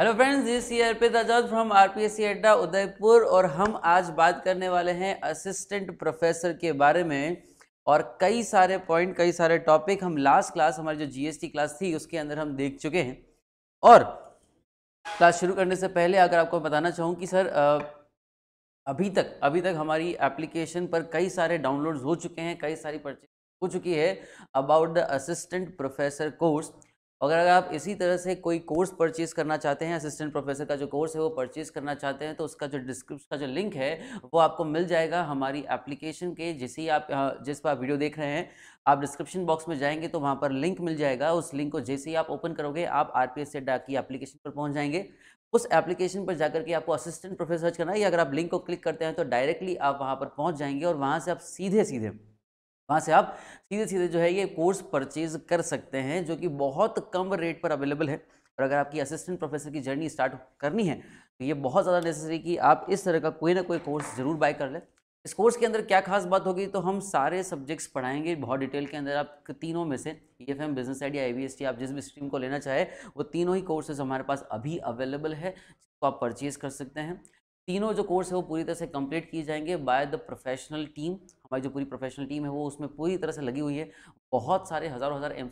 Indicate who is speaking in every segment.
Speaker 1: Hello friends this ये अर्पित आजाद from RPSC
Speaker 2: अड्डा उदयपुर और हम आज बात करने वाले हैं असिस्टेंट प्रोफेसर के बारे में और कई सारे पॉइंट कई सारे टॉपिक हम लास्ट क्लास हमारी जो जीएसटी क्लास थी उसके अंदर हम देख चुके हैं और क्लास शुरू करने से पहले अगर आपको बताना चाहूँ कि सर अभी तक अभी तक हमारी एप्लीकेशन पर कई सारे डाउनलोड्स हो चुके हैं कई सारी परचेज हो चुकी है about the assistant professor course अगर अगर आप इसी तरह से कोई कोर्स परचेज करना चाहते हैं असिस्टेंट प्रोफेसर का जो कोर्स है वो परचेज करना चाहते हैं तो उसका जो डिस्क्रिप्शन का जो लिंक है वो आपको मिल जाएगा हमारी एप्लीकेशन के जिस ही आप जिस पर आप वीडियो देख रहे हैं आप डिस्क्रिप्शन बॉक्स में जाएंगे तो वहाँ पर लिंक मिल जाएगा उस लिंक को जैसे ही आप ओपन करोगे आप आर पी एस की एप्लीकेशन पर पहुँच जाएंगे उस एप्लीकेशन पर जाकर के आपको असिस्टेंट प्रोफेसर सर्च करना है या अगर आप लिंक को क्लिक करते हैं तो डायरेक्टली आप वहाँ पर पहुँच जाएंगे और वहाँ से आप सीधे सीधे वहाँ से आप सीधे सीधे जो है ये कोर्स परचेज कर सकते हैं जो कि बहुत कम रेट पर अवेलेबल है और अगर आपकी असिस्टेंट प्रोफेसर की जर्नी स्टार्ट करनी है तो ये बहुत ज़्यादा नेसेसरी कि आप इस तरह का कोई ना कोई कोर्स ज़रूर बाय कर लें इस कोर्स के अंदर क्या खास बात होगी तो हम सारे सब्जेक्ट्स पढ़ाएंगे बहुत डिटेल के अंदर आप तीनों में से E F M business idea I T आप जिस भी स्ट्रीम को लेना चाहे वो तीनों ही कोर्सेज हमारे पास अभी अवेलेबल है जिसको आप परचेज़ कर सकते हैं तीनों जो कोर्स है वो पूरी तरह से कंप्लीट किए जाएंगे बाय द प्रोफेशनल टीम हमारी जो पूरी प्रोफेशनल टीम है वो उसमें पूरी तरह से लगी हुई है बहुत सारे हज़ारों हज़ार एम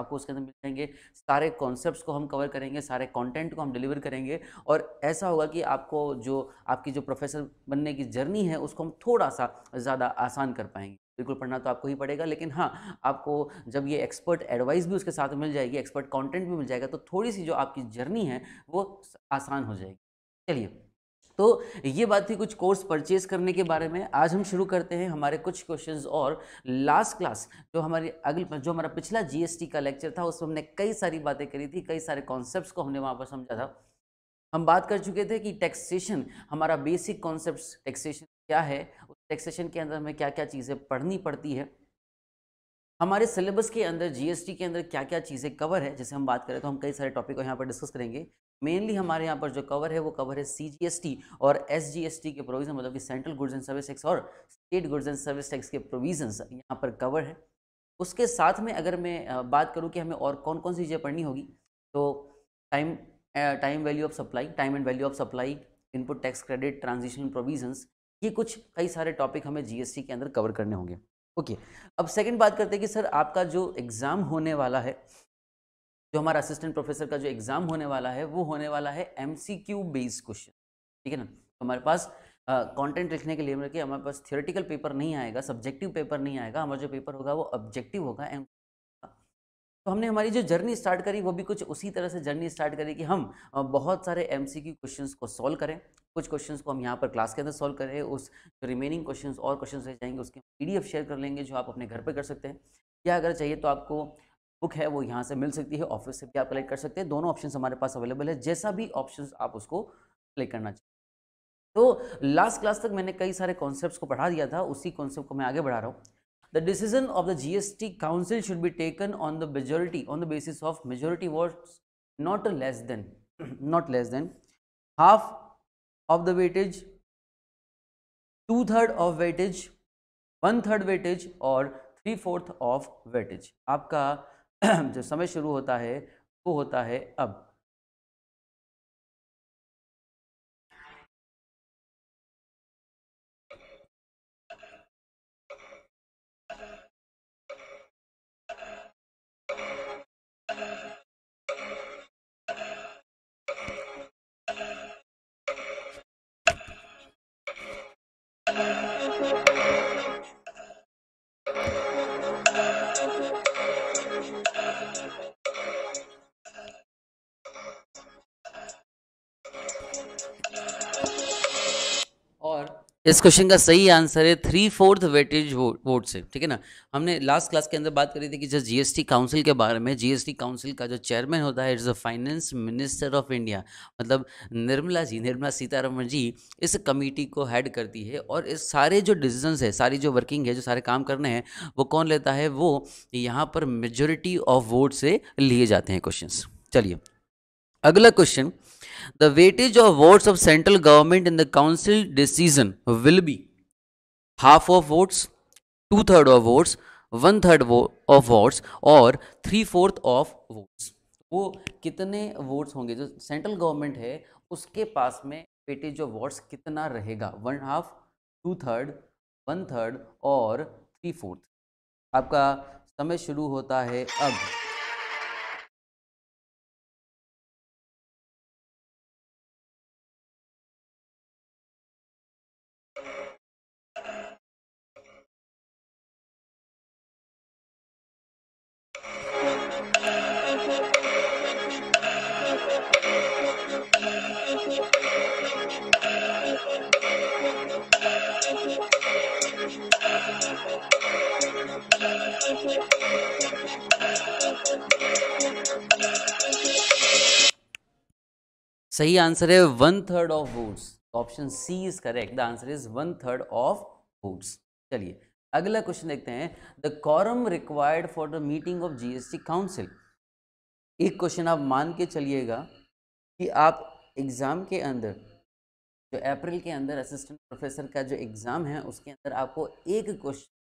Speaker 2: आपको उसके अंदर मिल जाएंगे सारे कॉन्सेप्ट्स को हम कवर करेंगे सारे कंटेंट को हम डिलीवर करेंगे और ऐसा होगा कि आपको जो आपकी जो प्रोफेसर बनने की जर्नी है उसको हम थोड़ा सा ज़्यादा आसान कर पाएंगे बिल्कुल पढ़ना तो आपको ही पड़ेगा लेकिन हाँ आपको जब ये एक्सपर्ट एडवाइस भी उसके साथ मिल जाएगी एक्सपर्ट कॉन्टेंट भी मिल जाएगा तो थोड़ी सी जो आपकी जर्नी है वो आसान हो जाएगी चलिए तो ये बात थी कुछ कोर्स परचेज करने के बारे में आज हम शुरू करते हैं हमारे कुछ क्वेश्चंस और लास्ट क्लास जो हमारी अगले जो हमारा पिछला जीएसटी का लेक्चर था उसमें हमने कई सारी बातें करी थी कई सारे कॉन्सेप्ट्स को हमने वहाँ पर समझा था हम बात कर चुके थे कि टैक्सेशन हमारा बेसिक कॉन्सेप्ट टैक्सेशन क्या है उस टैक्सेशन के अंदर हमें क्या क्या चीज़ें पढ़नी पड़ती है हमारे सिलेबस के अंदर जीएसटी के अंदर क्या क्या चीज़ें कवर है जैसे हम बात करें तो हम कई सारे टॉपिक को यहाँ पर डिस्कस करेंगे मेनली हमारे यहाँ पर जो कवर है वो कवर है सी और एस के प्रोविज़न मतलब कि central goods and service tax और state goods and service tax के प्रोविजन यहाँ पर कवर है उसके साथ में अगर मैं बात करूँ कि हमें और कौन कौन सी चीज़ें पढ़नी होगी तो time time value of supply time and value of supply input tax credit transition provisions ये कुछ कई सारे टॉपिक हमें जीएसटी के अंदर कवर करने होंगे ओके okay. अब सेकंड बात करते हैं कि सर आपका जो एग्ज़ाम होने वाला है जो हमारा असिस्टेंट प्रोफेसर का जो एग्जाम होने वाला है वो होने वाला है M C Q based question ठीक है ना तो हमारे पास कंटेंट uh, लिखने के लिए मतलब कि हमारे पास थियोरेटिकल पेपर नहीं आएगा सब्जेक्टिव पेपर नहीं आएगा हमारा जो पेपर होगा वो ऑब्जेक्टिव होगा एम तो हमने हमारी जो जर्नी स्टार्ट करी वो भी कुछ उसी तरह से जर्नी स्टार्ट करी कि हम बहुत सारे एम सी क्यू क्वेश्चन को सॉल्व करें कुछ क्वेश्चन को हम यहाँ पर क्लास के अंदर सॉल्व करें उस जो रिमेनिंग क्वेश्चन और क्वेश्चन रह जाएंगे उसके पी शेयर कर लेंगे जो आप अपने घर पर कर सकते हैं या अगर चाहिए तो आपको बुक है वो यहाँ से मिल सकती है ऑफिस से भी आप कलेक्ट कर सकते हैं दोनों ऑप्शन हमारे पास अवेलेबल है जैसा भी ऑप्शन आप उसको कलेक्ट करना चाहिए तो लास्ट क्लास तक मैंने कई सारे कॉन्सेप्ट को पढ़ा दिया था उसी कॉन्सेप्ट को मैं आगे बढ़ा रहा हूँ the decision of the GST council should be taken on the majority on the basis of majority what not less than not less than half of the weightage two third of weightage one third weightage और three fourth of weightage आपका जो समय शुरू होता है
Speaker 1: वो होता है अब
Speaker 2: इस क्वेश्चन का सही आंसर है थ्री फोर्थ वेटेज वोट से ठीक है ना हमने लास्ट क्लास के अंदर बात करी थी कि जो जीएसटी काउंसिल के बारे में जीएसटी काउंसिल का जो चेयरमैन होता है it's the finance minister of India मतलब निर्मला जी निर्मला सीतारमन जी इस कमेटी को हेड करती है और इस सारे जो डिसीजन है सारी जो वर्किंग है जो सारे काम करने हैं वो कौन लेता है वो यहाँ पर मेजोरिटी ऑफ वोट से लिए जाते हैं क्वेश्चन चलिए अगला question the weightage of votes of central government in the council decision will be half of votes two third of votes one third of votes और थ्री फोर्थ ऑफ वोट्स वो कितने votes होंगे जो central government है उसके पास में weightage of votes कितना रहेगा one half two third one third और थ्री
Speaker 1: फोर्थ आपका समय शुरू होता है अब
Speaker 2: सही आंसर है one third of votes option C is correct the answer is one third of votes चलिए अगला क्वेश्चन देखते हैं the quorum required for the meeting of GST council एक क्वेश्चन आप मान के चलिएगा कि आप एग्ज़ाम के अंदर जो अप्रैल के अंदर असिस्टेंट प्रोफेसर का जो एग्ज़ाम है उसके अंदर आपको एक क्वेश्चन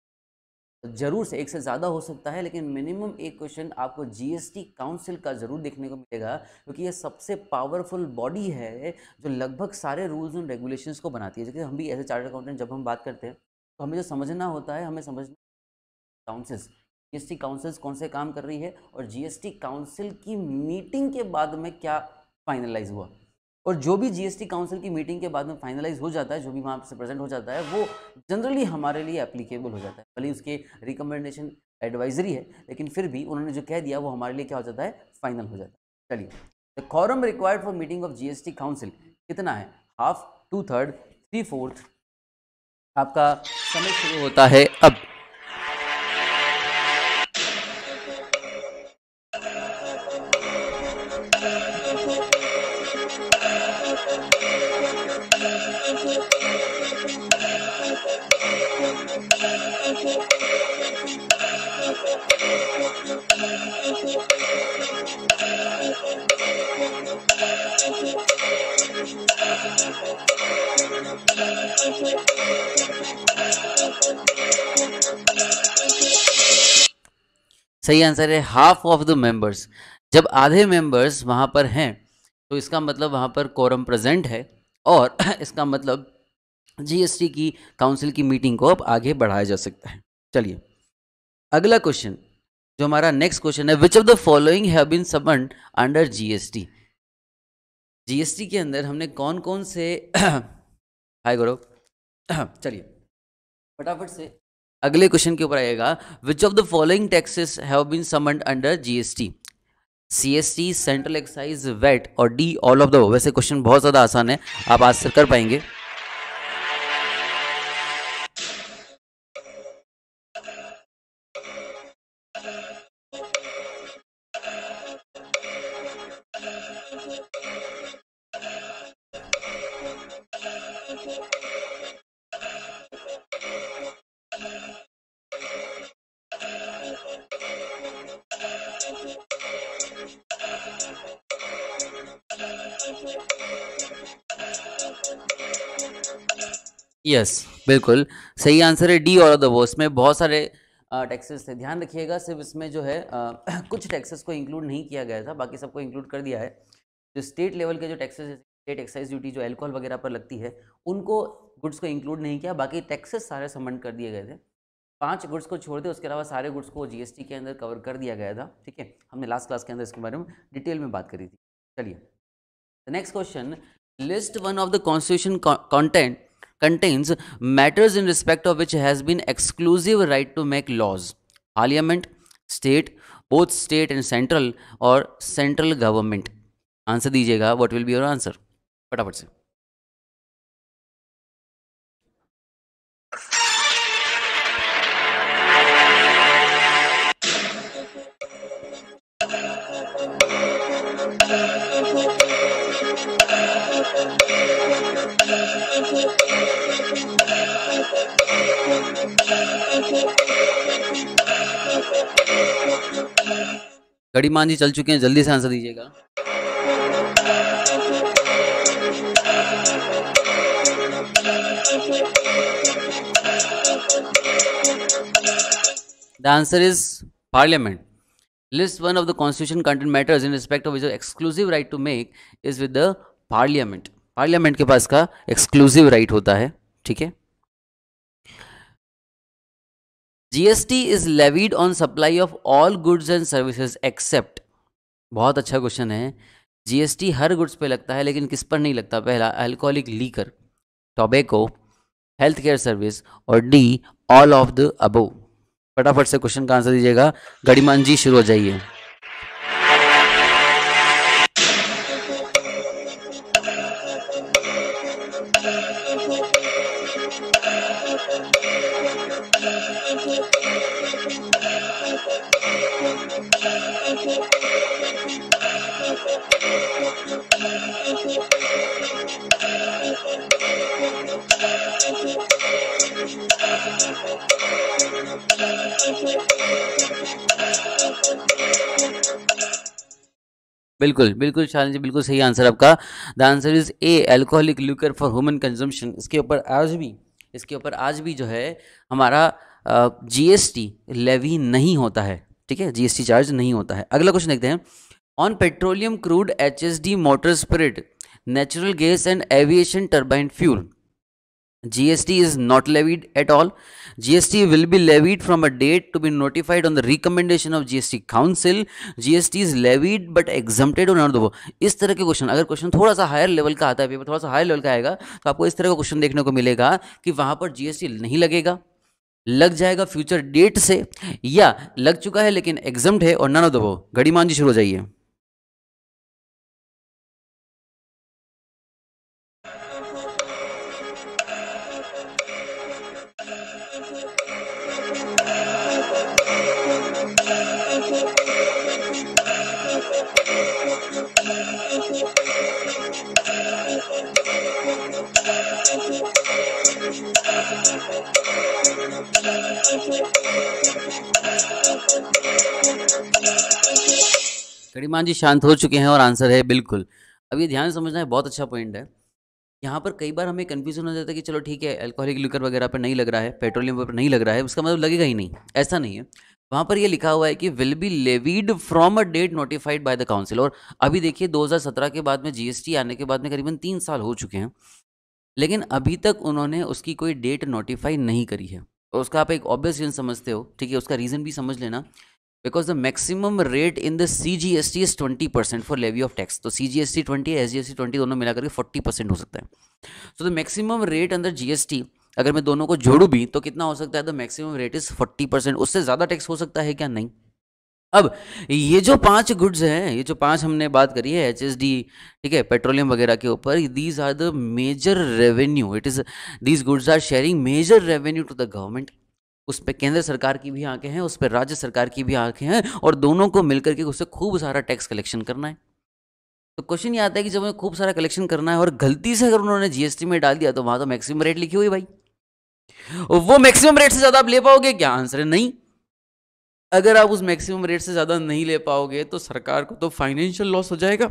Speaker 2: ज़रूर से एक से ज़्यादा हो सकता है लेकिन मिनिमम एक क्वेश्चन आपको जीएसटी काउंसिल का ज़रूर देखने को मिलेगा क्योंकि ये सबसे पावरफुल बॉडी है जो लगभग सारे रूल्स एंड रेगुलेशंस को बनाती है जैसे हम भी एज ए चार्टर्ड अकाउंटेंट जब हम बात करते हैं तो हमें जो समझना होता है हमें समझना काउंसिल्स जीएसटी काउंसिल्स कौन से काम कर रही है और जीएसटी काउंसिल की मीटिंग के बाद में क्या फाइनलाइज हुआ और जो भी जीएसटी काउंसिल की मीटिंग के बाद में फाइनलाइज हो जाता है जो भी वहाँ से प्रेजेंट हो जाता है वो जनरली हमारे लिए एप्लीकेबल हो जाता है भले उसके रिकमेंडेशन एडवाइजरी है लेकिन फिर भी उन्होंने जो कह दिया वो हमारे लिए क्या हो जाता है फाइनल हो जाता है चलिए the quorum required for meeting of GST council कितना है half two third three fourth आपका समय शुरू होता है अब सही आंसर है हाफ ऑफ द मेंबर्स जब आधे मेंबर्स वहां पर हैं तो इसका मतलब वहाँ पर कोरम प्रेजेंट है और इसका मतलब जीएसटी की काउंसिल की मीटिंग को अब आगे बढ़ाया जा सकता है चलिए अगला क्वेश्चन जो हमारा नेक्स्ट क्वेश्चन है which of the following have been subsumed under GST GST के अंदर हमने कौन कौन से हाय गौरव चलिए फटाफट से अगले क्वेश्चन के ऊपर आएगा which of the following taxes have been subsumed under GST C S T central excise VAT और डी ऑल ऑफ द वैसे क्वेश्चन बहुत ज़्यादा आसान है आप आंसर कर पाएंगे यस बिल्कुल सही आंसर है डी और द वो इसमें बहुत सारे टैक्सेस थे ध्यान रखिएगा सिर्फ इसमें जो है आ, कुछ टैक्सेस को इंक्लूड नहीं किया गया था बाकी सबको इंक्लूड कर दिया है जो स्टेट लेवल के जो टैक्सेस स्टेट एक्साइज ड्यूटी जो एल्कोहल वगैरह पर लगती है उनको गुड्स को इंक्लूड नहीं किया बाकी टैक्सेस सारे समन कर दिए गए थे पांच गुड्स को छोड़ दे उसके अलावा सारे गुड्स को जीएसटी के अंदर कवर कर दिया गया था ठीक है हमने लास्ट क्लास के अंदर इसके बारे में डिटेल में बात करी थी चलिए next question list one of the constitution content contains matters in respect of which has been exclusive right to make laws. Parliament, state, both state and central or central government. Answer दीजिएगा What will be your answer? फटाफट से कड़ी मान जी चल चुके हैं जल्दी से आंसर दीजिएगा the answer is parliament list one of the constitution content matters in respect of exclusive right to make is with the parliament parliament के पास का एक्सक्लूसिव राइट right होता है ठीक है GST is levied on supply of all goods and services except बहुत अच्छा question है जीएसटी हर गुड्स पे लगता है लेकिन किस पर नहीं लगता पहला alcoholic liquor tobacco health care service और D all of the above फटाफट से क्वेश्चन का आंसर दीजिएगा गणिमान जी शुरू हो जाइए बिल्कुल बिल्कुल शालिनी जी बिल्कुल सही आंसर आपका the answer is A alcoholic liquor for human consumption इसके ऊपर आज भी इसके ऊपर आज भी जो है हमारा जीएसटी लेवी नहीं होता है ठीक है जीएसटी चार्ज नहीं होता है अगला क्वेश्चन देखते हैं on petroleum crude H S D motor spirit natural gas and aviation turbine fuel GST is not levied at all. GST will be levied from a date to be notified on the recommendation of GST Council. GST is levied but exempted on another. इस तरह के question अगर question थोड़ा सा higher level का आता है थोड़ा सा हायर लेवल का आएगा तो आपको इस तरह का क्वेश्चन देखने को मिलेगा कि वहां पर जीएसटी नहीं लगेगा लग जाएगा फ्यूचर डेट से या लग चुका है लेकिन एग्जम्ड है और नन ऑफ घड़ी मान जी शुरू हो जाइए करीमान जी शांत हो चुके हैं और आंसर है बिल्कुल अब ये ध्यान समझना है बहुत अच्छा पॉइंट है यहाँ पर कई बार हमें कन्फ्यूजन हो जाता है कि चलो ठीक है अल्कोहलिक लिकर वगैरह पर नहीं लग रहा है पेट्रोलियम पर नहीं लग रहा है उसका मतलब लगेगा ही नहीं ऐसा नहीं है वहाँ पर ये लिखा हुआ है कि will be levied from a date notified by the council और अभी देखिए 2017 के बाद में जीएसटी आने के बाद में करीबन तीन साल हो चुके हैं लेकिन अभी तक उन्होंने उसकी कोई डेट नोटिफाई नहीं करी है और उसका आप एक ऑब्वियस रीज़न समझते हो ठीक है उसका रीज़न भी समझ लेना because the rate in the C G S T is twenty percent for levy of tax तो C G S T twenty S G S T twenty दोनों के फोर्टी परसेंट हो सकता है so the maximum rate under GST अगर मैं दोनों को जोड़ू भी तो कितना हो सकता है the maximum rate is forty percent उससे ज़्यादा टैक्स हो सकता है क्या नहीं अब ये जो पांच गुड्स हैं ये जो पांच हमने बात करी है एच ठीक है पेट्रोलियम वगैरह के ऊपर these are the major revenue it is these goods are sharing major revenue to the government उस पर केंद्र सरकार की भी आंखें हैं उस पर राज्य सरकार की भी आंखें हैं और दोनों को मिलकर के उससे खूब सारा टैक्स कलेक्शन करना है तो क्वेश्चन ये आता है कि जब उन्हें खूब सारा कलेक्शन करना है और गलती से अगर उन्होंने जीएसटी में डाल दिया तो वहां तो मैक्सिमम रेट लिखी हुई भाई वो मैक्सिमम रेट से ज्यादा आप ले पाओगे क्या आंसर है नहीं अगर आप उस मैक्सिमम रेट से ज़्यादा नहीं ले पाओगे तो सरकार को तो फाइनेंशियल लॉस हो जाएगा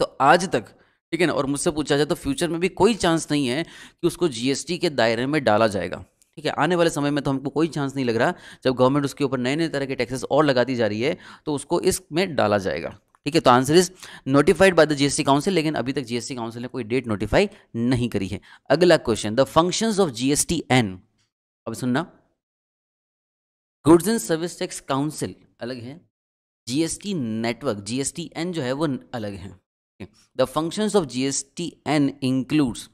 Speaker 2: तो आज तक ठीक है ना और मुझसे पूछा जाए तो फ्यूचर में भी कोई चांस नहीं है कि उसको जीएसटी के दायरे में डाला जाएगा ठीक है आने वाले समय में तो हमको कोई चांस नहीं लग रहा जब गवर्नमेंट उसके ऊपर नए नए तरह के टैक्सेस और लगाती जा रही है तो उसको इसमें डाला जाएगा ठीक है तो answer is notified by the GST council लेकिन अभी तक जीएसटी काउंसिल ने कोई डेट नोटिफाई नहीं करी है अगला question the function of GST N अब सुनना goods and service tax council अलग है जीएसटी नेटवर्क जीएसटी एन जो है वो अलग है the function of GST N includes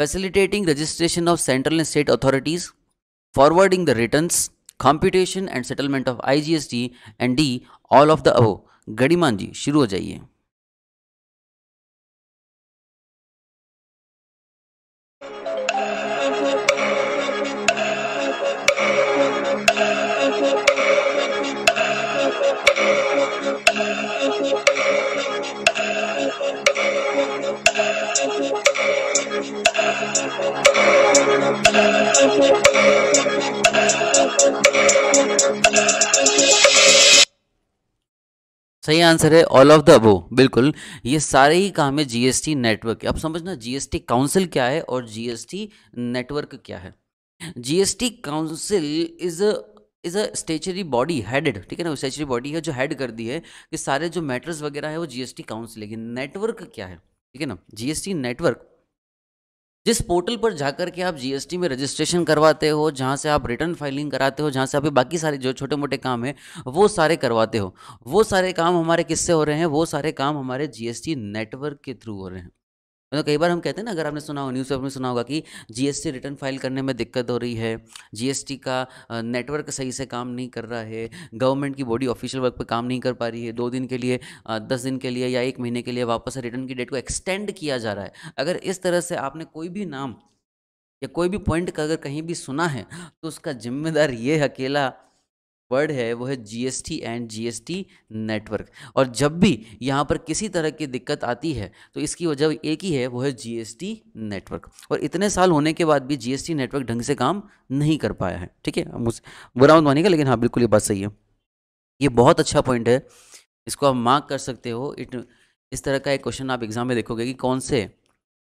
Speaker 2: facilitating registration of central and state authorities, forwarding the returns,
Speaker 1: computation and settlement of IGST and D, all of the above. Gadi ji शुरू हो जाइए
Speaker 2: सही answer है ऑल ऑफ द अबो बिल्कुल ये सारे ही काम है जीएसटी नेटवर्क अब समझना जीएसटी काउंसिल क्या है और जीएसटी नेटवर्क क्या है GST council is is a statutory body headed ठीक है ना स्टेचरी बॉडी है जो हेड कर दी है कि सारे जो मैटर्स वगैरह है वो जीएसटी काउंसिल है नेटवर्क क्या है ठीक है ना जीएसटी नेटवर्क जिस पोर्टल पर जाकर के आप जीएसटी में रजिस्ट्रेशन करवाते हो जहाँ से आप रिटर्न फाइलिंग कराते हो जहाँ से आप बाकी सारे जो छोटे मोटे काम हैं वो सारे करवाते हो वो सारे काम हमारे किससे हो रहे हैं वो सारे काम हमारे जीएसटी नेटवर्क के थ्रू हो रहे हैं मतलब कई बार हम कहते हैं ना अगर आपने सुना हो न्यूज़पेपर में सुना होगा कि जीएसटी रिटर्न फाइल करने में दिक्कत हो रही है जीएसटी का नेटवर्क सही से काम नहीं कर रहा है गवर्नमेंट की बॉडी ऑफिशियल वर्क पर काम नहीं कर पा रही है दो दिन के लिए दस दिन के लिए या एक महीने के लिए वापस रिटर्न की डेट को एक्सटेंड किया जा रहा है अगर इस तरह से आपने कोई भी नाम या कोई भी पॉइंट का अगर कहीं भी सुना है तो उसका जिम्मेदार ये अकेला वर्ड है वो है जीएसटी एंड जीएसटी नेटवर्क और जब भी यहाँ पर किसी तरह की दिक्कत आती है तो इसकी वजह एक ही है वो है जीएसटी नेटवर्क और इतने साल होने के बाद भी जीएसटी नेटवर्क ढंग से काम नहीं कर पाया है ठीक है बुरा मत मानिएगा लेकिन हाँ बिल्कुल ये बात सही है ये बहुत अच्छा पॉइंट है इसको आप मार्क कर सकते हो इट इस तरह का एक क्वेश्चन आप एग्जाम में देखोगे कि कौन से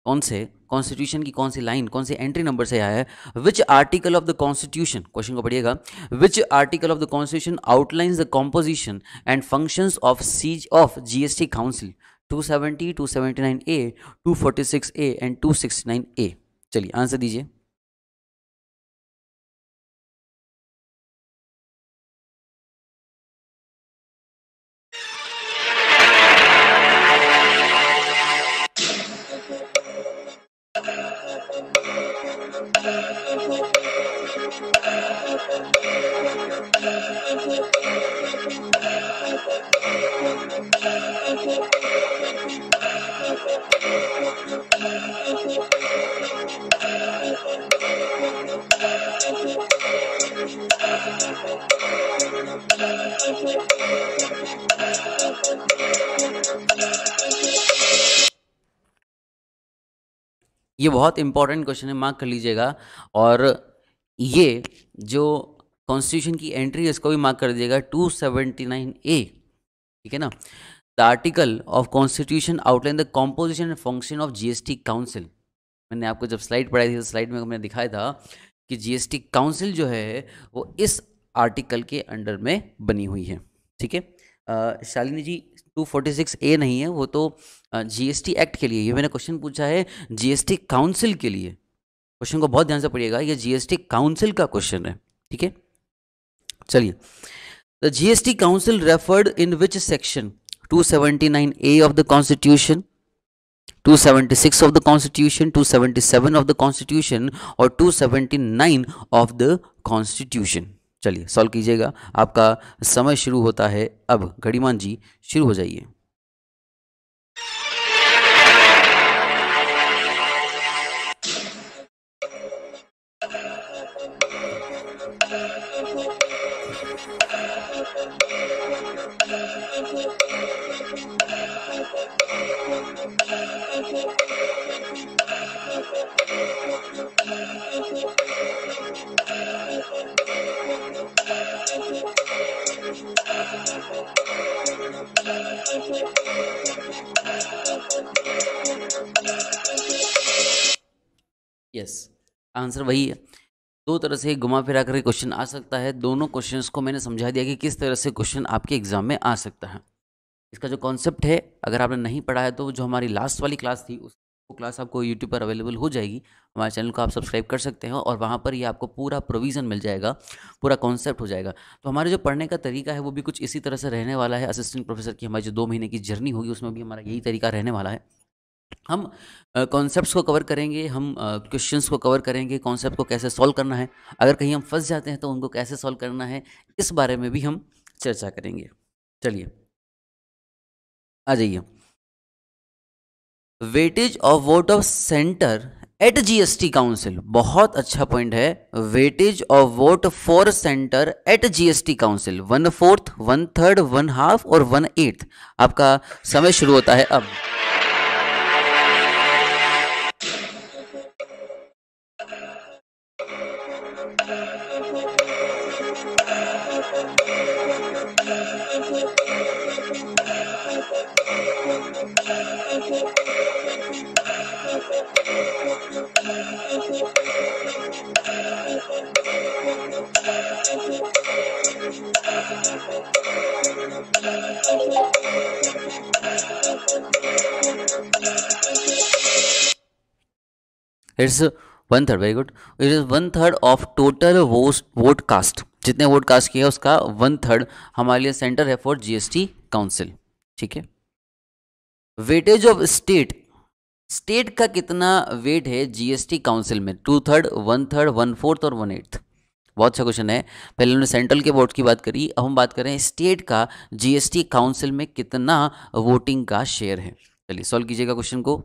Speaker 2: कौन से कॉन्स्टिट्यूशन की कौन सी लाइन कौन से एंट्री नंबर से आया है which article of the constitution question को पढ़िएगा which article of the constitution outlines the composition and function of sees of GST council 270, 279A, 246A and 269A
Speaker 1: चलिए आंसर दीजिए
Speaker 2: ये बहुत इंपॉर्टेंट क्वेश्चन है मार्क कर लीजिएगा और ये जो कॉन्स्टिट्यूशन की एंट्री है इसको भी मार्क कर दीजिएगा टू सेवेंटी नाइन ए ठीक है ना the article of constitution outline the composition and function of GST council मैंने आपको जब स्लाइड पढ़ाई थी स्लाइड तो में मैंने दिखाया था कि जीएसटी काउंसिल जो है वो इस आर्टिकल के अंडर में बनी हुई है ठीक है Shalini ji two forty six A नहीं है वो तो जीएसटी एक्ट के लिए ये मैंने क्वेश्चन पूछा है जीएसटी काउंसिल के लिए क्वेश्चन को बहुत ध्यान से पढ़िएगा ये जीएसटी काउंसिल का क्वेश्चन है ठीक है चलिए the GST council referred in which section 279 A of the constitution 276 of the constitution 277 of the constitution और 279 ऑफ द कॉन्स्टिट्यूशन चलिए सॉल्व कीजिएगा आपका समय शुरू होता है अब घड़ीमान जी शुरू हो जाइए यस आंसर वही है दो तरह से घुमा फिरा कर क्वेश्चन आ सकता है दोनों क्वेश्चंस को मैंने समझा दिया कि किस तरह से क्वेश्चन आपके एग्जाम में आ सकता है इसका जो कॉन्सेप्ट है अगर आपने नहीं पढ़ा है तो जो हमारी लास्ट वाली क्लास थी उस वो क्लास आपको यूट्यूब पर अवेलेबल हो जाएगी हमारे चैनल को आप सब्सक्राइब कर सकते हैं और वहाँ पर ये आपको पूरा प्रोविज़न मिल जाएगा पूरा कॉन्सेप्ट हो जाएगा तो हमारे जो पढ़ने का तरीका है वो भी कुछ इसी तरह से रहने वाला है असिस्टेंट प्रोफेसर की हमारी जो दो महीने की जर्नी होगी उसमें भी हमारा यही तरीका रहने वाला है हम कॉन्सेप्ट uh, को कवर करेंगे हम क्वेश्चन uh, को कवर करेंगे कॉन्सेप्ट को कैसे सॉल्व करना है अगर कहीं हम फंस जाते हैं तो उनको कैसे सॉल्व करना है इस बारे में भी हम चर्चा करेंगे चलिए आ जाइए weightage of vote of centre at GST council बहुत अच्छा पॉइंट है weightage of vote for centre at GST council one fourth one third one half और वन एट्थ आपका समय शुरू होता है अब it's one third very good it is one third of total vote cast जितने वोट कास्ट किया उसका वन थर्ड हमारे लिए सेंटर है फॉर जीएसटी काउंसिल ठीक है वेटेज ऑफ स्टेट स्टेट का कितना वेट है जीएसटी काउंसिल में two third one third one fourth और वन एट्थ बहुत अच्छा क्वेश्चन है पहले हमने सेंट्रल के वोट की बात करी अब हम बात कर रहे हैं स्टेट का जीएसटी काउंसिल में कितना वोटिंग
Speaker 1: का शेयर है चलिए सॉल्व कीजिएगा क्वेश्चन को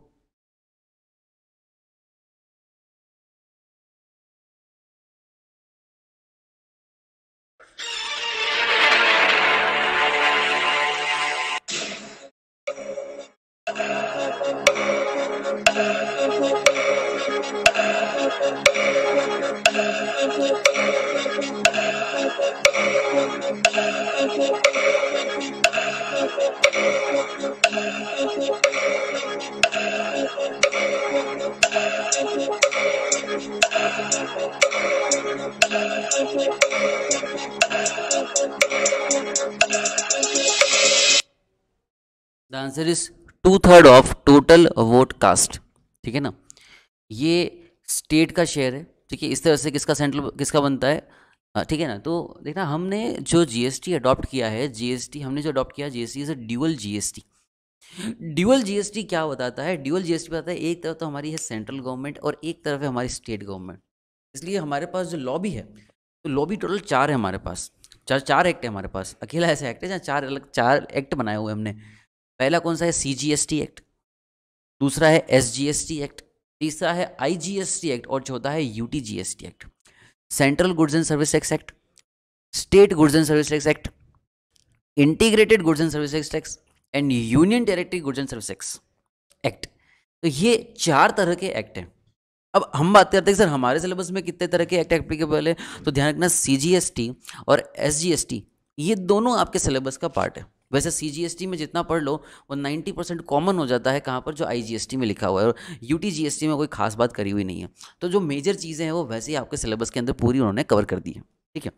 Speaker 2: is two third of total vote cast ठीक है ना ये स्टेट का शेयर है ठीक है इस तरह से किसका सेंट्रल किसका बनता है ठीक है ना तो देखना हमने जो जीएसटी अडॉप्ट किया है जीएसटी हमने जो अडॉप्ट किया GST is a dual GST dual GST क्या बताता है ड्यूअल जीएसटी बताता है एक तरफ तो हमारी है सेंट्रल गवर्नमेंट और एक तरफ है हमारी स्टेट गवर्नमेंट इसलिए हमारे पास जो लॉबी है तो लॉबी टोटल चार है हमारे पास चार चार एक्ट है हमारे पास अकेला ऐसा एक्ट है जहाँ चार अलग चार एक्ट बनाए हुए हमने पहला कौन सा है C G S T act दूसरा है S G S T act तीसरा है I G S T act और चौथा है U T G S T act central goods and service tax act state goods and service tax act integrated goods and service tax and union territory goods and service tax act तो ये चार तरह के act हैं अब हम बात करते हैं सर हमारे सिलेबस में कितने तरह के एक्ट एप्लीकेबल है तो ध्यान रखना सी जी एस टी और एस जी एस टी ये दोनों आपके सिलेबस का पार्ट है वैसे सी में जितना पढ़ लो वो 90 परसेंट कॉमन हो जाता है कहाँ पर जो आई में लिखा हुआ है और यू में कोई खास बात करी हुई नहीं है तो जो मेजर चीज़ें हैं वो वैसे ही आपके सिलेबस के अंदर पूरी उन्होंने कवर कर दी है ठीक है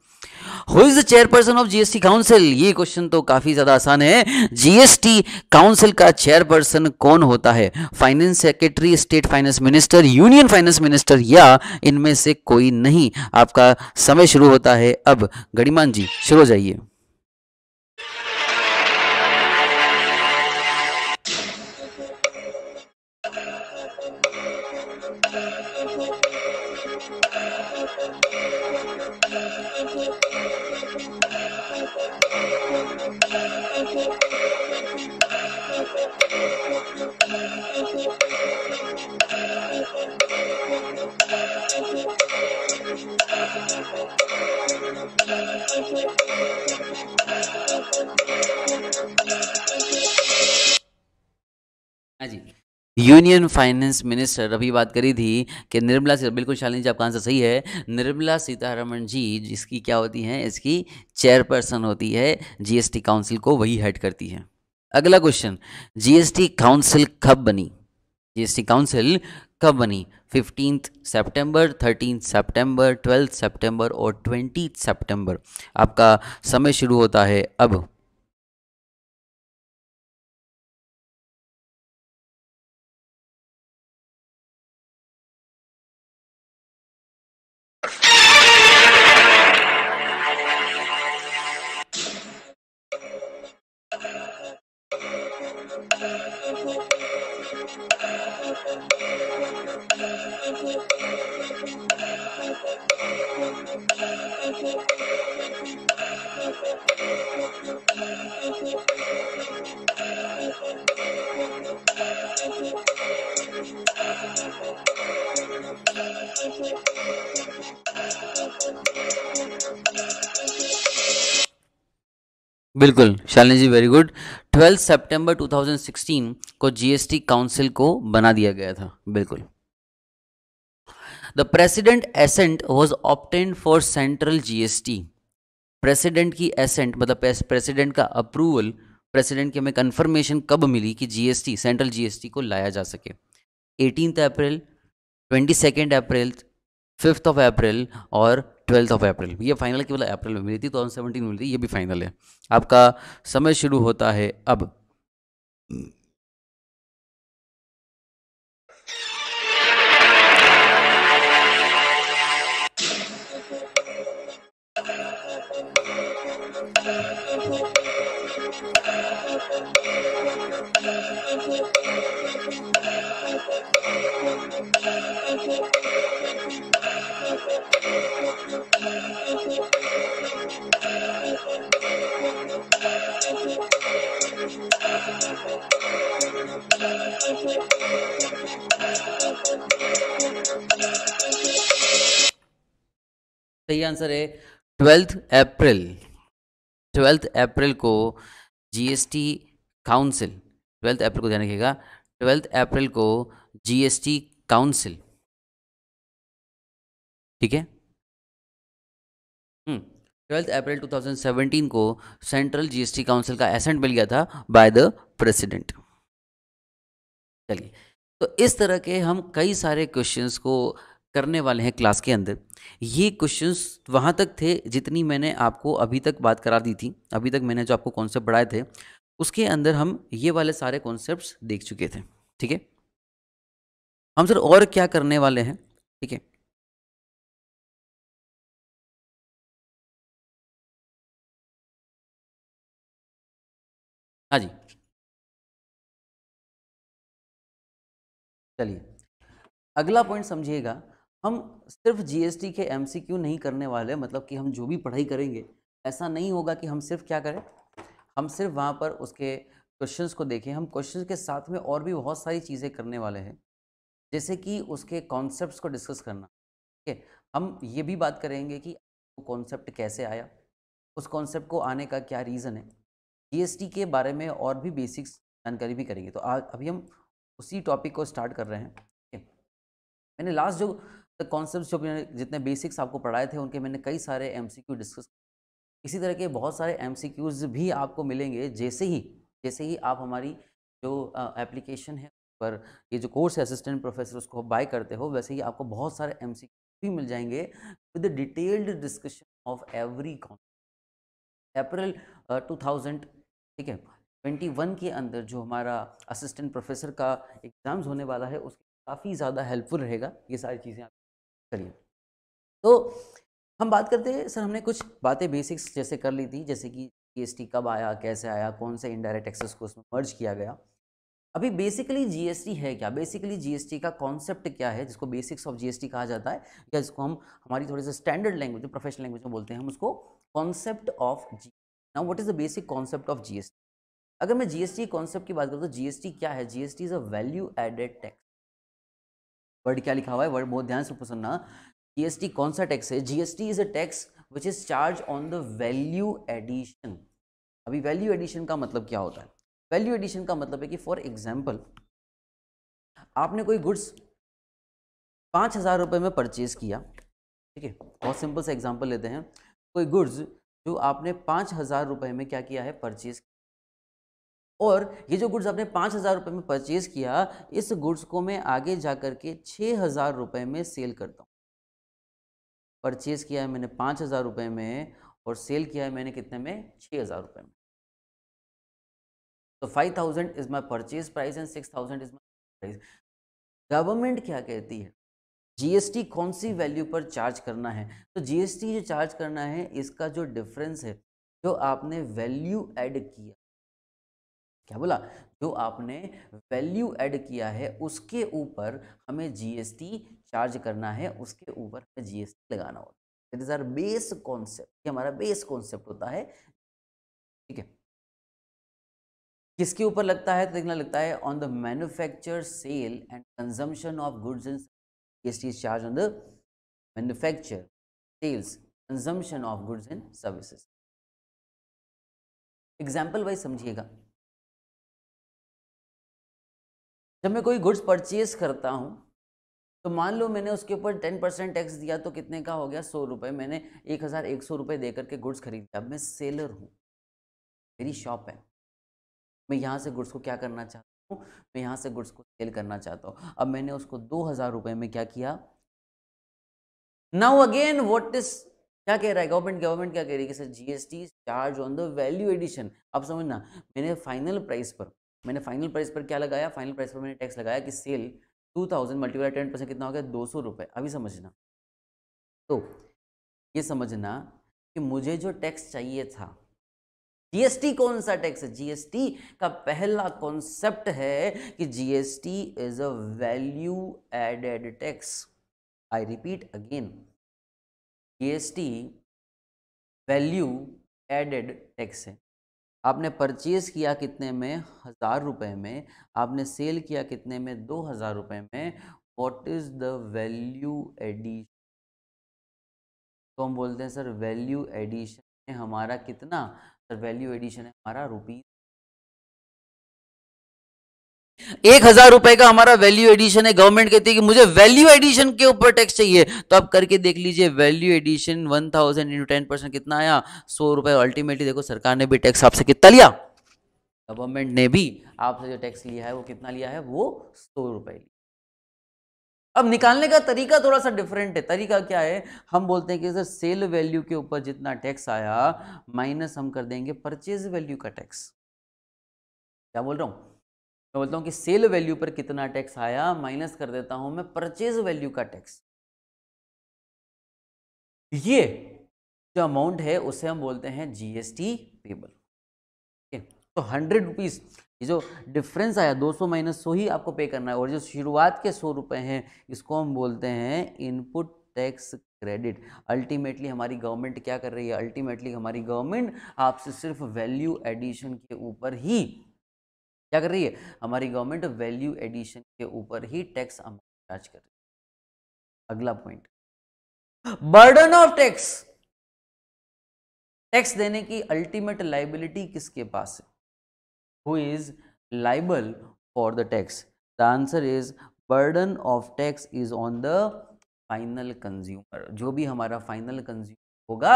Speaker 2: who is the chairperson of GST council ये क्वेश्चन तो काफी ज्यादा आसान है जीएसटी काउंसिल का चेयरपर्सन कौन होता है finance secretary state finance minister union finance minister या इनमें से कोई नहीं आपका समय शुरू होता है अब गणिमान जी शुरू हो जाइए यूनियन फाइनेंस मिनिस्टर अभी बात करी थी कि निर्मला सीता बिल्कुल शालिनी जी आपका आंसर सही है निर्मला सीतारमण जी जिसकी क्या होती हैं इसकी चेयरपर्सन होती है जीएसटी काउंसिल को वही हेड करती है अगला क्वेश्चन जीएसटी काउंसिल कब बनी जीएसटी काउंसिल कब बनी फिफ्टीन सितंबर थर्टीन सितंबर ट्वेल्थ सितंबर और ट्वेंटी सितंबर आपका
Speaker 1: समय शुरू होता है अब
Speaker 2: बिल्कुल शालिनी जी वेरी गुड 12 सितंबर 2016 को जीएसटी काउंसिल को बना दिया गया था बिल्कुल the president assent was obtain for central GST president की एसेंट मतलब प्रेसिडेंट का अप्रूवल प्रेसिडेंट की हमें कंफर्मेशन कब मिली कि जीएसटी सेंट्रल जीएसटी को लाया जा सके eighteen April twenty second April fifth of April और ट्वेल्थ ऑफ अप्रैल ये फाइनल केवल अप्रैल में मिली थी टू में मिली थी ये भी फाइनल है आपका समय शुरू होता है अब
Speaker 3: सही
Speaker 2: आंसर है ट्वेल्थ अप्रैल ट्वेल्थ अप्रैल को जीएसटी काउंसिल ट्वेल्थ अप्रैल को ध्यान रखिएगा ट्वेल्थ अप्रैल को जीएसटी काउंसिल ठीक है हम्म, ट्वेल्थ अप्रैल 2017 को सेंट्रल जीएसटी काउंसिल का एसेंट मिल गया था बाय द प्रेसिडेंट चलिए तो इस तरह के हम कई सारे क्वेश्चंस को करने वाले हैं क्लास के अंदर ये क्वेश्चंस वहाँ तक थे जितनी मैंने आपको अभी तक बात करा दी थी अभी तक मैंने जो आपको कॉन्सेप्ट पढ़ाए थे उसके अंदर हम ये वाले सारे
Speaker 1: कॉन्सेप्ट देख चुके थे ठीक है हम सर और क्या करने वाले हैं ठीक है हाँ जी चलिए अगला पॉइंट समझिएगा
Speaker 2: हम सिर्फ जीएसटी के एमसीक्यू नहीं करने वाले मतलब कि हम जो भी पढ़ाई करेंगे ऐसा नहीं होगा कि हम सिर्फ क्या करें हम सिर्फ वहाँ पर उसके क्वेश्चन को देखें हम क्वेश्चन के साथ में और भी बहुत सारी चीज़ें करने वाले हैं जैसे कि उसके कॉन्सेप्ट को डिस्कस करना ठीक है हम ये भी बात करेंगे कि कॉन्सेप्ट कैसे आया उस कॉन्सेप्ट को आने का क्या रीज़न है जीएसटी के बारे में और भी बेसिक्स जानकारी भी करेंगे तो आज अभी हम उसी टॉपिक को स्टार्ट कर रहे हैं ठीक है मैंने लास्ट जो कॉन्सेप्ट जो मैंने जितने बेसिक्स आपको पढ़ाए थे उनके मैंने कई सारे एम डिस्कस इसी तरह के बहुत सारे एम भी आपको मिलेंगे जैसे ही जैसे ही आप हमारी जो एप्लीकेशन है पर ये जो कोर्स है असिस्टेंट प्रोफेसर उसको बाय करते हो वैसे ही आपको बहुत सारे एम भी मिल जाएंगे with detailed discussion of every concept April two thousand ठीक है 21 के अंदर जो हमारा असिस्टेंट प्रोफेसर का एग्ज़ाम्स होने वाला है उसके काफ़ी ज़्यादा हेल्पफुल रहेगा ये सारी चीज़ें आप करिए तो हम बात करते हैं सर हमने कुछ बातें बेसिक्स जैसे कर ली थी जैसे कि जी कब आया कैसे आया कौन से इनडायरेक्ट एक्सेस को उसमें मर्ज किया गया अभी बेसिकली जीएसटी है क्या बेसिकली जीएसटी का कॉन्सेप्ट क्या है जिसको बेसिक्स ऑफ जीएसटी कहा जाता है या जिसको हम हमारी थोड़ी सी स्टैंडर्ड लैंग्वेज प्रोफेशनल लैंग्वेज में बोलते हैं हम उसको concept of G now what is the basic concept of GST अगर मैं जीएसटी कॉन्सेप्ट की बात करूँ तो जीएसटी क्या है GST is a value added tax word क्या लिखा हुआ है वर्ड बहुत ध्यान से सुनना जीएसटी कौन सा टैक्स है GST is a tax which is charge on the value addition अभी वैल्यू एडिशन का मतलब क्या होता है वैल्यू एडिशन का मतलब है कि फॉर एग्जाम्पल आपने कोई गुड्स पाँच हज़ार रुपये में परचेज किया ठीक है बहुत सिंपल सा एग्जाम्पल लेते हैं कोई गुड्स जो आपने पाँच हज़ार रुपये में क्या किया है परचेज और ये जो गुड्स आपने पाँच हज़ार रुपये में परचेज़ किया इस गुड्स को मैं आगे जा कर के छः हज़ार रुपये में सेल करता हूँ परचेज़ किया है मैंने पाँच हज़ार रुपये में और सेल किया है मैंने कितने में छः हज़ार रुपये में तो five thousand is my purchase price and six thousand is my price government क्या कहती है जीएसटी कौन सी वैल्यू पर चार्ज करना है तो जीएसटी जो चार्ज करना है इसका जो डिफरेंस है जो आपने वैल्यू ऐड किया क्या बोला जो आपने वैल्यू ऐड किया है उसके ऊपर हमें जीएसटी चार्ज करना है उसके ऊपर हमें जीएसटी लगाना होता है it is our base concept ये हमारा बेस कॉन्सेप्ट होता है ठीक है किसके ऊपर लगता है तो देखना लगता है on the manufacture sale and consumption of goods and GST is charge on the
Speaker 1: manufacture sales consumption of goods and services example wise समझिएगा जब मैं कोई गुड्स परचेज करता हूँ तो मान लो मैंने उसके ऊपर
Speaker 2: टेन परसेंट टैक्स दिया तो कितने का हो गया सौ रुपये मैंने एक हज़ार एक सौ रुपये दे करके गुड्स खरीदे अब मैं सेलर हूँ मेरी शॉप है मैं यहाँ से गुड्स को क्या करना चाहता हूँ मैं यहाँ से गुड्स को सेल करना चाहता हूँ अब मैंने उसको दो हज़ार रुपये में क्या किया नाउ अगेन वॉट इज क्या कह रहा है गवर्नमेंट गवर्नमेंट क्या कह रही है कि sir GST charge on the value addition आप समझना मैंने फाइनल प्राइस पर मैंने फाइनल प्राइस पर क्या लगाया फाइनल प्राइस पर मैंने टैक्स लगाया कि sale two thousand multiply ten percent कितना हो गया दो सौ रुपये अभी समझना तो ये समझना कि मुझे जो टैक्स चाहिए था जीएसटी कौन सा टैक्स है जीएसटी का पहला कॉन्सेप्ट है कि GST is a value added tax I repeat again GST value added tax है आपने परचेज किया कितने में हज़ार रुपये में आपने सेल किया कितने में दो हज़ार रुपये में what is the value addition तो हम बोलते हैं सर वैल्यू एडिशन है हमारा कितना सर वैल्यू एडिशन है हमारा रुपीज़
Speaker 1: एक हजार रुपए का हमारा वैल्यू एडिशन है गवर्नमेंट कहती है कि मुझे वैल्यू एडिशन के ऊपर टैक्स
Speaker 2: चाहिए तो आप करके देख लीजिए value addition one thousand into ten percent कितना आया सौ रुपए अल्टीमेटली देखो सरकार ने भी टैक्स आपसे कितना लिया गवर्नमेंट ने भी आपसे जो टैक्स लिया है वो कितना लिया है वो सौ रुपए अब निकालने का तरीका थोड़ा सा डिफरेंट है तरीका क्या है हम बोलते हैं कि सर सेल वैल्यू के ऊपर जितना टैक्स आया माइनस हम कर देंगे परचेज वैल्यू का टैक्स क्या बोल रहा हूं मैं बोलता हूँ कि सेल वैल्यू पर कितना टैक्स आया माइनस कर देता हूँ मैं परचेज वैल्यू का टैक्स ये जो अमाउंट है उसे हम बोलते हैं जीएसटी पेबल ठीक है तो हंड्रेड रुपीज़ ये जो डिफरेंस आया सौ माइनस सौ ही आपको पे करना है और जो शुरुआत के सौ रुपए हैं इसको हम बोलते हैं इनपुट टैक्स क्रेडिट अल्टीमेटली हमारी गवर्नमेंट क्या कर रही है अल्टीमेटली हमारी गवर्नमेंट आपसे सिर्फ वैल्यू एडिशन के ऊपर ही क्या कर रही है हमारी गवर्नमेंट वैल्यू एडिशन के ऊपर ही टैक्स अमाउंट चार्ज कर रही है अगला point
Speaker 1: burden of tax tax देने
Speaker 2: की अल्टीमेट लाइबिलिटी किसके पास है who is liable for the tax the answer is burden of tax is on the final consumer जो भी हमारा फाइनल कंज्यूमर होगा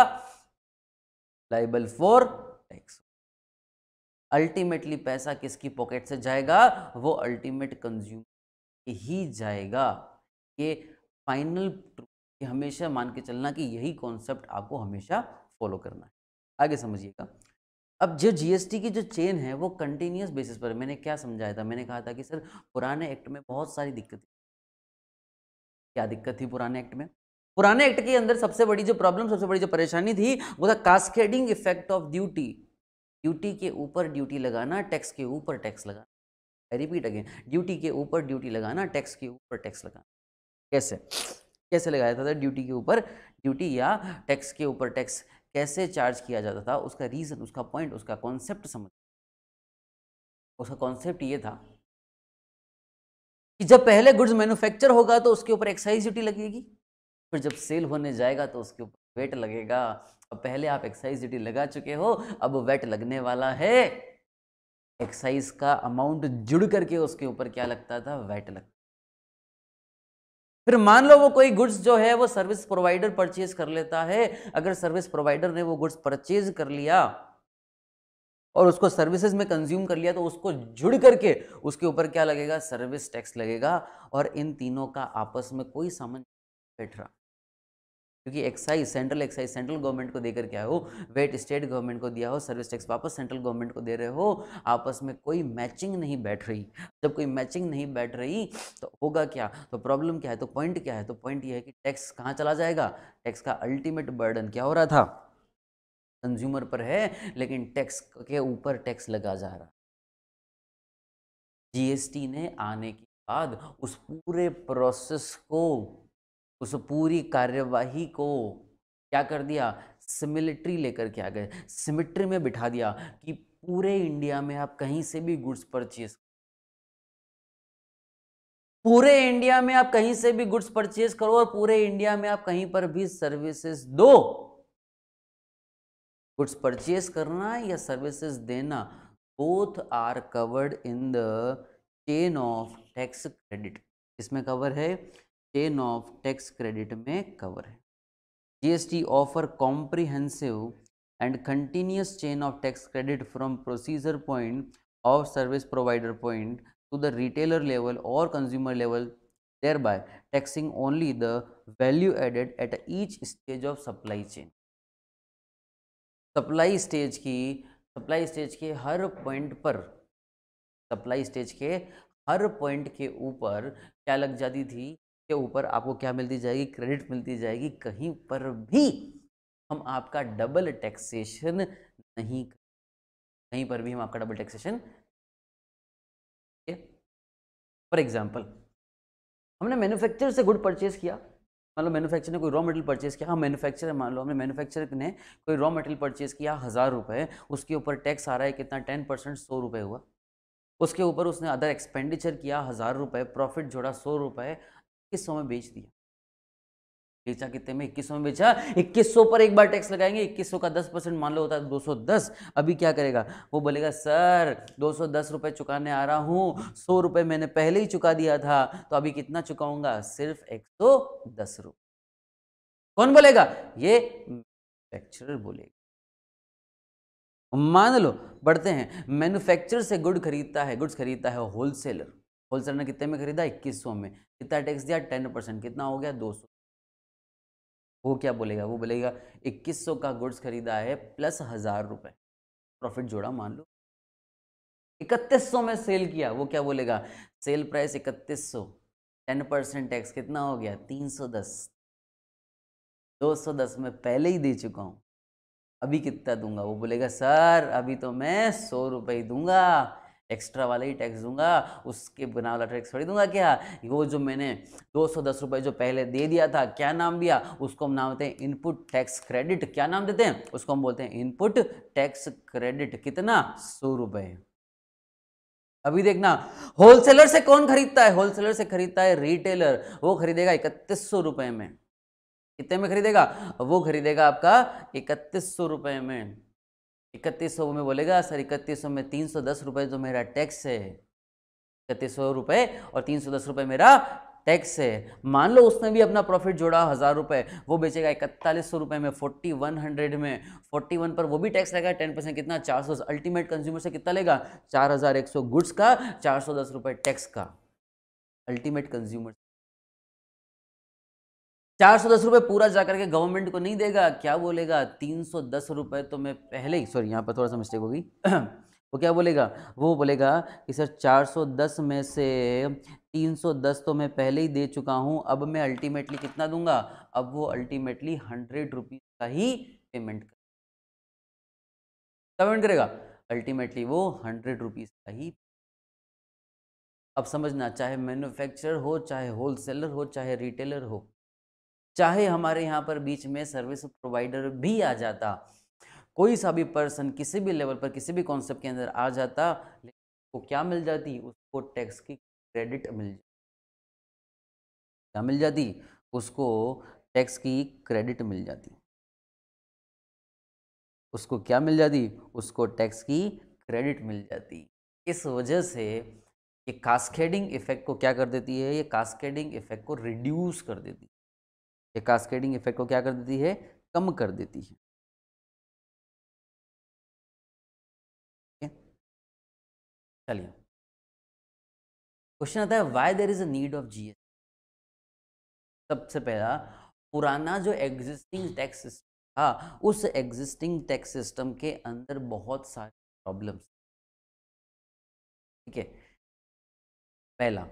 Speaker 2: लाइबल फॉर टैक्स अल्टीमेटली पैसा किसकी पॉकेट से जाएगा वो अल्टीमेट कंज्यूमर ही जाएगा ये फाइनल हमेशा मान के चलना कि यही कॉन्सेप्ट आपको हमेशा फॉलो करना है आगे समझिएगा अब जो जीएसटी की जो चेन है वो कंटिन्यूस बेसिस पर मैंने क्या समझाया था मैंने कहा था कि सर पुराने एक्ट में बहुत सारी दिक्कत क्या दिक्कत थी पुराने एक्ट में पुराने एक्ट के अंदर सबसे बड़ी जो प्रॉब्लम सबसे बड़ी जो परेशानी थी वो था cascading effect of duty duty के ऊपर ड्यूटी लगाना टैक्स के ऊपर टैक्स लगाना आई रिपीट अगेन ड्यूटी के ऊपर ड्यूटी लगाना टैक्स के ऊपर टैक्स लगाना कैसे कैसे लगाया जाता था ड्यूटी के ऊपर ड्यूटी या टैक्स के ऊपर टैक्स कैसे चार्ज किया जाता था उसका रीज़न उसका पॉइंट उसका कॉन्सेप्ट समझ उसका कॉन्सेप्ट ये था कि जब पहले गुड्स मैन्युफैक्चर होगा तो उसके ऊपर एक्साइज ड्यूटी लगेगी फिर जब सेल होने जाएगा तो उसके ऊपर वेट लगेगा अब पहले आप एक्साइज ड्यूटी लगा चुके हो अब वेट लगने वाला है एक्साइज का अमाउंट जुड़ करके उसके ऊपर क्या लगता था वेट लगता फिर मान लो वो कोई गुड्स जो है वो सर्विस प्रोवाइडर परचेज कर लेता है अगर सर्विस प्रोवाइडर ने वो गुड्स परचेज कर लिया और उसको सर्विसेज में कंज्यूम कर लिया तो उसको जुड़ करके उसके ऊपर क्या लगेगा सर्विस टैक्स लगेगा और इन तीनों का आपस में कोई सामान बैठ रहा क्योंकि excise central excise central government को देकर क्या हो वेट स्टेट गवर्नमेंट को दिया हो सर्विस टैक्स वापस सेंट्रल गवर्नमेंट को दे रहे हो आपस में कोई मैचिंग नहीं बैठ रही जब कोई मैचिंग नहीं बैठ रही तो होगा क्या तो प्रॉब्लम क्या है तो पॉइंट क्या है तो पॉइंट ये है कि टैक्स कहाँ चला जाएगा टैक्स का अल्टीमेट बर्डन क्या हो रहा था कंज्यूमर पर है लेकिन टैक्स के ऊपर टैक्स लगा जा रहा जीएसटी ने आने के बाद उस पूरे प्रोसेस को उस पूरी कार्यवाही को क्या कर दिया सिमिलिट्री लेकर के आ गए सिमिट्री में बिठा दिया कि पूरे इंडिया में आप कहीं से भी गुड्स परचेज पूरे इंडिया में आप कहीं से भी गुड्स परचेज करो और पूरे इंडिया में आप कहीं पर भी सर्विसेज दो गुड्स परचेज करना या सर्विसेज देना both are covered in the chain of tax credit इसमें कवर है चेन ऑफ टैक्स क्रेडिट में कवर है GST offer comprehensive and continuous chain of tax credit from procedure point और service provider point the retailer level और consumer level thereby taxing only the value added at each stage of supply chain supply stage की supply stage के हर point पर supply stage के हर point के ऊपर क्या लग जाती थी के ऊपर आपको क्या मिलती जाएगी क्रेडिट मिलती जाएगी कहीं पर भी हम आपका डबल टैक्सेशन नहीं कहीं पर भी हम आपका डबल टैक्सेशन फॉर एग्जाम्पल
Speaker 1: हमने मैन्युफैक्चर
Speaker 2: से गुड परचेज किया मान लो मैनुफैक्चर ने कोई रॉ मटेरियल परचेज किया हाँ मैनुफैक्चर मान लो हमने मैनुफैक्चर ने कोई रॉ मटेरियल परचेज किया हज़ार रुपये उसके ऊपर टैक्स आ रहा है कितना टेन परसेंट सौ रुपये हुआ उसके ऊपर उसने अदर एक्सपेंडिचर किया हज़ार रुपये प्रॉफिट जोड़ा सौ रुपये इक्कीस में बेच दिया बेचा कितने में इक्कीस में बेचा इक्कीस पर एक बार टैक्स लगाएंगे इक्कीस का दस परसेंट मान लो होता है दस अभी क्या करेगा वो बोलेगा सर दस रुपए चुकाने आ रहा हूँ सौ रुपए मैंने पहले ही चुका दिया था तो अभी कितना चुकाऊंगा सिर्फ एक सौ दस रुपये कौन बोलेगा ये मैन्युफैक्चरर बोलेगा मान लो बढ़ते हैं मैन्युफैक्चर से गुड खरीदता है गुड्स खरीदता है होलसेलर होलसेल ने कितने में खरीदा इक्कीस सौ में कितना टैक्स दिया टेन परसेंट कितना हो गया दो सौ वो क्या बोलेगा वो बोलेगा इक्कीस सौ का गुड्स खरीदा है प्लस हज़ार रुपये प्रॉफिट जोड़ा मान लो इकतीस सौ में सेल किया वो क्या बोलेगा सेल प्राइस इकतीस सौ टेन परसेंट टैक्स कितना हो गया तीन सौ दस दो सौ दस में पहले ही दे चुका हूँ अभी कितना दूंगा वो बोलेगा सर अभी तो मैं सौ रुपये दूंगा एक्स्ट्रा वाला ही टैक्स दूंगा उसके बिना वाला टैक्स थोड़ी दूंगा क्या वो जो मैंने दो सौ दस रुपये जो पहले दे दिया था क्या नाम दिया उसको हम नाम देते हैं इनपुट टैक्स क्रेडिट क्या नाम देते हैं उसको हम बोलते हैं इनपुट टैक्स क्रेडिट कितना सौ रुपये अभी देखना होलसेलर से कौन खरीदता है होलसेलर से खरीदता है रिटेलर वो खरीदेगा इकतीस सौ रुपये में कितने में खरीदेगा वो खरीदेगा आपका इकतीस सौ रुपये में इकतीस सौ में बोलेगा सर इकतीस सौ में तीन सौ दस रुपये जो मेरा टैक्स है इकतीस सौ रुपये और तीन सौ दस रुपये मेरा टैक्स है मान लो उसने भी अपना प्रॉफिट जोड़ा हज़ार रुपये वो बेचेगा इकतालीस सौ रुपये में फोर्टी वन हंड्रेड में फोर्टी वन पर वो भी टैक्स लगेगा टेन परसेंट कितना चार सौ अल्टीमेट कंज्यूमर से कितना लेगा चार हज़ार एक सौ गुड्स का चार सौ दस रुपये टैक्स का अल्टीमेट कंज्यूमर चार सौ दस रुपये पूरा जा करके गवर्नमेंट को नहीं देगा क्या बोलेगा तीन सौ दस रुपये तो मैं पहले ही सॉरी यहाँ पर थोड़ा सा मिस्टेक होगी वो क्या बोलेगा वो बोलेगा कि सर चार सौ दस में से तीन सौ दस तो मैं पहले ही दे चुका हूँ अब मैं अल्टीमेटली कितना दूंगा अब वो अल्टीमेटली हंड्रेड रुपीज़ का ही पेमेंट करेगा पेमेंट करेगा अल्टीमेटली वो हंड्रेड रुपीज़ का ही अब समझना चाहे मैन्युफैक्चरर हो चाहे होलसेलर हो चाहे रिटेलर हो चाहे हमारे यहाँ पर बीच में सर्विस प्रोवाइडर भी आ जाता कोई सा भी पर्सन किसी भी लेवल पर किसी भी कॉन्सेप्ट के अंदर आ जाता उसको क्या मिल जाती उसको टैक्स की क्रेडिट मिल जाती क्या मिल जाती उसको टैक्स की क्रेडिट मिल जाती उसको क्या मिल जाती उसको टैक्स की क्रेडिट मिल जाती इस वजह से ये कास्केडिंग इफेक्ट को क्या कर देती है ये कास्केडिंग इफेक्ट को रिड्यूस कर देती है
Speaker 1: ये कास्केडिंग इफेक्ट को क्या कर देती है कम कर देती है चलिए क्वेश्चन आता है why there is a need of G सबसे पहला
Speaker 2: पुराना जो एग्जिस्टिंग टैक्स सिस्टम था उस एग्जिस्टिंग टैक्स सिस्टम के अंदर बहुत सारे प्रॉब्लम्स ठीक है पहला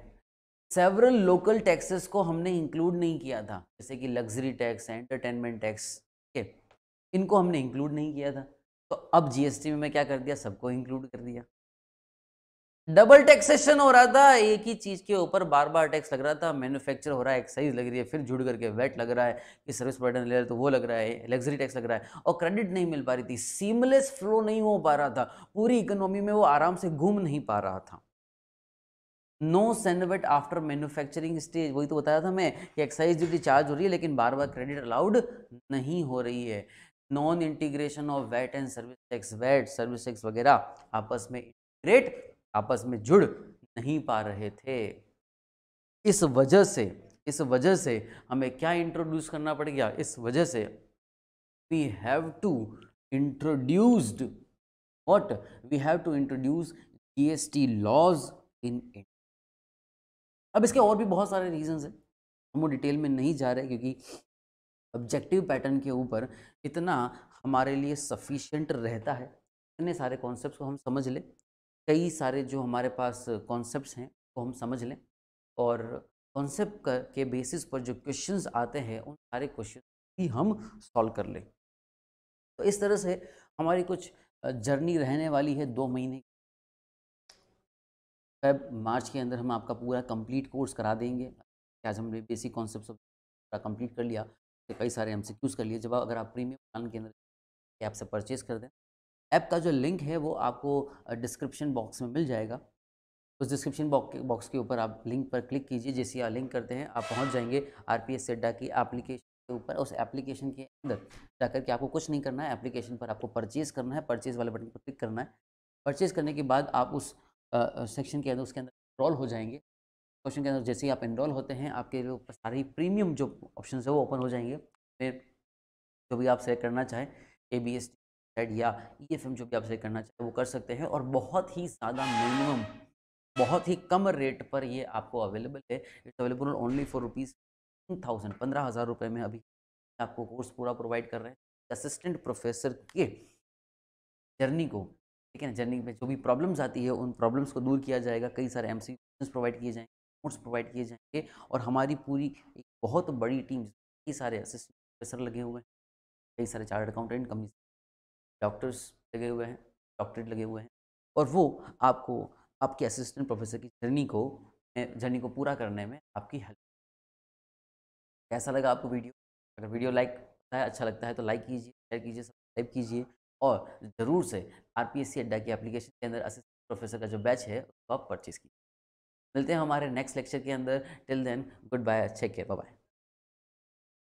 Speaker 2: सेवरल लोकल टैक्सेस को हमने इंक्लूड नहीं किया था जैसे कि लग्जरी टैक्स एंटरटेनमेंट टैक्स के इनको हमने इंक्लूड नहीं किया था तो अब जीएसटी में मैं क्या कर दिया सबको इंक्लूड कर दिया डबल टैक्सेशन हो रहा था एक ही चीज़ के ऊपर बार बार टैक्स लग रहा था मैन्युफैक्चर हो रहा है एक्साइज लग रही है फिर जुड़ करके वेट लग रहा है कि सर्विस प्रोवाइडर ले रहे तो वो लग रहा है लग्जरी टैक्स लग रहा है और क्रेडिट नहीं मिल पा रही थी सीमलेस फ्लो नहीं हो पा रहा था पूरी इकोनॉमी में वो आराम से घूम नहीं पा रहा था no CENVAT after manufacturing stage वही तो बताया था मैं कि एक्साइज ड्यूटी चार्ज हो रही है लेकिन बार बार क्रेडिट अलाउड नहीं हो रही है non integration of VAT and service tax VAT service tax वगैरह आपस में इंटीग्रेट आपस में जुड़ नहीं पा रहे थे इस वजह से इस वजह से हमें क्या इंट्रोड्यूस करना पड़ गया इस वजह से we have to introduced what we have to introduce gst laws in india अब इसके और भी बहुत सारे रीजंस हैं हम वो डिटेल में नहीं जा रहे क्योंकि ऑब्जेक्टिव पैटर्न के ऊपर इतना हमारे लिए सफिशेंट रहता है इतने सारे कॉन्सेप्ट को हम समझ लें कई सारे जो हमारे पास कॉन्सेप्ट हैं वो हम समझ लें और कॉन्सेप्ट के बेसिस पर जो क्वेश्चन आते हैं उन सारे क्वेश्चन भी हम सॉल्व कर लें तो इस तरह से हमारी कुछ जर्नी रहने वाली है दो महीने फेब मार्च के अंदर हम आपका पूरा कंप्लीट कोर्स करा देंगे क्या हमने बेसिक कॉन्सेप्ट पूरा कंप्लीट कर लिया तो कई सारे हमसे क्यूज़ कर लिए जब अगर आप प्रीमियम प्लान के अंदर ऐप से परचेज कर दें ऐप का जो लिंक है वो आपको डिस्क्रिप्शन बॉक्स में मिल जाएगा उस डिस्क्रिप्शन बॉक्स के ऊपर आप लिंक पर क्लिक कीजिए जैसे आप लिंक करते हैं आप पहुंच जाएंगे आर पी एस सेड्डा की एप्लीकेशन के ऊपर उस एप्लीकेशन के अंदर जाकर के आपको कुछ नहीं करना है एप्लीकेशन पर आपको परचेज़ करना है परचेज़ वाले बटन पर क्लिक करना है परचेज़ करने के बाद आप उस सेक्शन के अंदर उसके अंदर इनरोल हो जाएंगे क्वेश्चन के अंदर जैसे ही आप इनरोल होते हैं आपके सारी प्रीमियम जो ऑप्शन है वो ओपन हो जाएंगे फिर जो भी आप सेलेक्ट करना चाहें ए बी एस टी या ई एफ एम जो भी आप सेलेक्ट करना चाहें वो कर सकते हैं और बहुत ही ज़्यादा मिनिमम बहुत ही कम रेट पर ये आपको अवेलेबल है it's available only for rupees thousand पंद्रह हज़ार रुपये में अभी आपको कोर्स पूरा प्रोवाइड कर रहे हैं असिस्टेंट प्रोफेसर के जर्नी को ठीक है ना जर्नी में जो भी प्रॉब्लम्स आती है उन प्रॉब्लम्स को दूर किया जाएगा कई सारे एम प्रोवाइड किए जाएंगे नोट्स प्रोवाइड किए जाएंगे और हमारी पूरी एक बहुत बड़ी टीम कई सारे असिस्टेंट प्रोफेसर लगे हुए हैं कई सारे चार्ट अकाउंटेंट कंपनी डॉक्टर्स लगे हुए हैं डॉक्टरेट लगे हुए हैं और वो आपको आपके असिस्टेंट प्रोफेसर की जर्नी को जर्नी को पूरा करने में आपकी हेल्प कैसा लगा आपको वीडियो अगर वीडियो लाइक अच्छा है अच्छा लगता है तो लाइक कीजिए शेयर कीजिए सब्सक्राइब कीजिए और ज़रूर से आर पी एस सी अड्डा की एप्लीकेशन के अंदर असिस्टेंट प्रोफेसर का जो बैच है उसको आप परचेज़ कीजिए
Speaker 1: मिलते हैं हमारे नेक्स्ट लेक्चर के अंदर टिल देन गुड बाय अच्छे के बाय